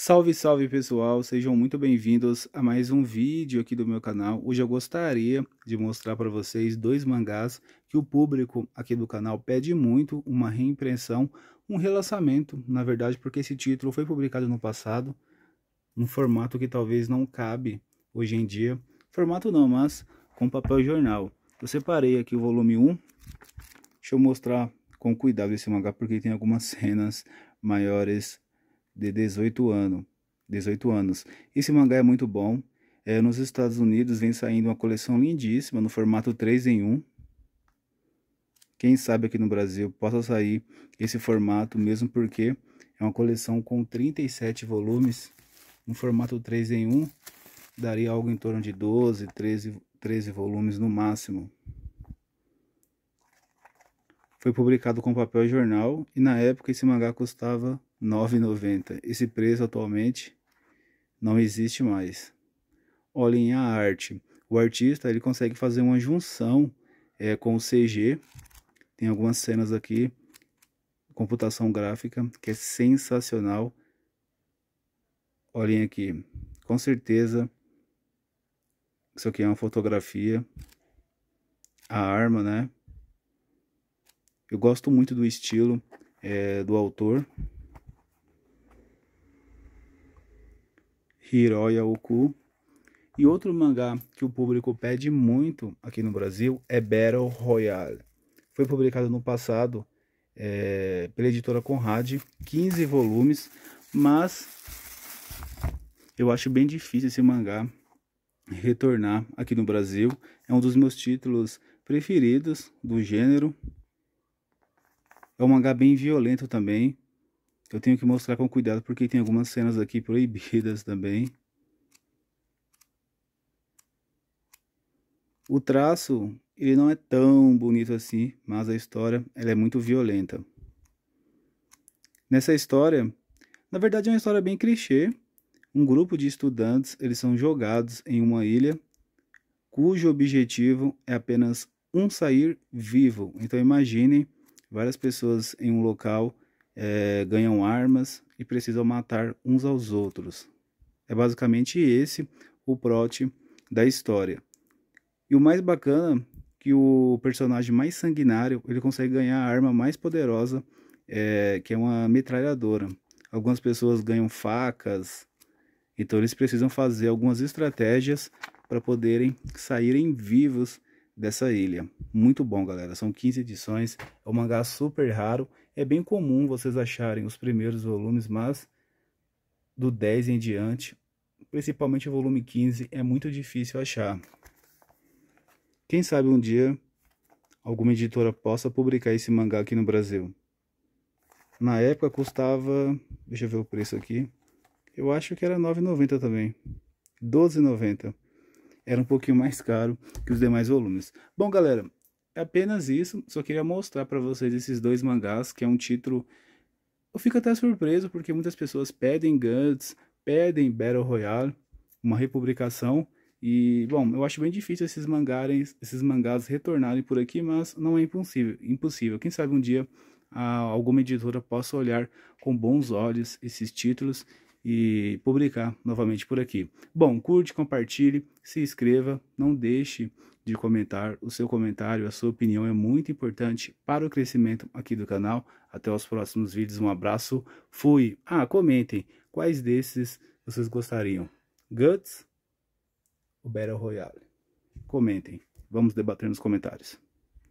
Salve, salve pessoal, sejam muito bem-vindos a mais um vídeo aqui do meu canal. Hoje eu gostaria de mostrar para vocês dois mangás que o público aqui do canal pede muito, uma reimpressão, um relançamento, na verdade, porque esse título foi publicado no passado, num formato que talvez não cabe hoje em dia. Formato não, mas com papel jornal. Eu separei aqui o volume 1, deixa eu mostrar com cuidado esse mangá, porque tem algumas cenas maiores de 18 anos. 18 anos. Esse mangá é muito bom. É, nos Estados Unidos vem saindo uma coleção lindíssima no formato 3 em 1. Quem sabe aqui no Brasil possa sair esse formato, mesmo porque é uma coleção com 37 volumes, no formato 3 em 1, daria algo em torno de 12, 13, 13 volumes no máximo. Foi publicado com papel e jornal e na época esse mangá custava 9,90. Esse preço atualmente não existe mais. Olhem a arte. O artista ele consegue fazer uma junção é, com o CG. Tem algumas cenas aqui, computação gráfica, que é sensacional. Olhem aqui. Com certeza, isso aqui é uma fotografia. A arma, né? Eu gosto muito do estilo é, do autor. Hiroya Oku. E outro mangá que o público pede muito aqui no Brasil é Battle Royale. Foi publicado no passado é, pela editora Conrad, 15 volumes, mas eu acho bem difícil esse mangá retornar aqui no Brasil. É um dos meus títulos preferidos do gênero. É um mangá bem violento também, eu tenho que mostrar com cuidado porque tem algumas cenas aqui proibidas também. O traço, ele não é tão bonito assim, mas a história, ela é muito violenta. Nessa história, na verdade é uma história bem clichê. Um grupo de estudantes, eles são jogados em uma ilha cujo objetivo é apenas um sair vivo. Então imaginem várias pessoas em um local é, ganham armas e precisam matar uns aos outros. É basicamente esse o plot da história. E o mais bacana que o personagem mais sanguinário ele consegue ganhar a arma mais poderosa, é, que é uma metralhadora. Algumas pessoas ganham facas, então eles precisam fazer algumas estratégias para poderem saírem vivos dessa ilha. Muito bom, galera. São 15 edições, é um mangá super raro é bem comum vocês acharem os primeiros volumes, mas do 10 em diante, principalmente o volume 15, é muito difícil achar. Quem sabe um dia alguma editora possa publicar esse mangá aqui no Brasil. Na época custava, deixa eu ver o preço aqui. Eu acho que era 9,90 também. 12,90. Era um pouquinho mais caro que os demais volumes. Bom, galera, é apenas isso, só queria mostrar para vocês esses dois mangás, que é um título... Eu fico até surpreso, porque muitas pessoas pedem Guts, pedem Battle Royale, uma republicação, e, bom, eu acho bem difícil esses, mangarem, esses mangás retornarem por aqui, mas não é impossível. impossível. Quem sabe um dia a, ah, alguma editora possa olhar com bons olhos esses títulos e publicar novamente por aqui. Bom, curte, compartilhe, se inscreva, não deixe de comentar o seu comentário, a sua opinião é muito importante para o crescimento aqui do canal. Até os próximos vídeos, um abraço, fui! Ah, comentem quais desses vocês gostariam, Guts ou Battle Royale? Comentem, vamos debater nos comentários.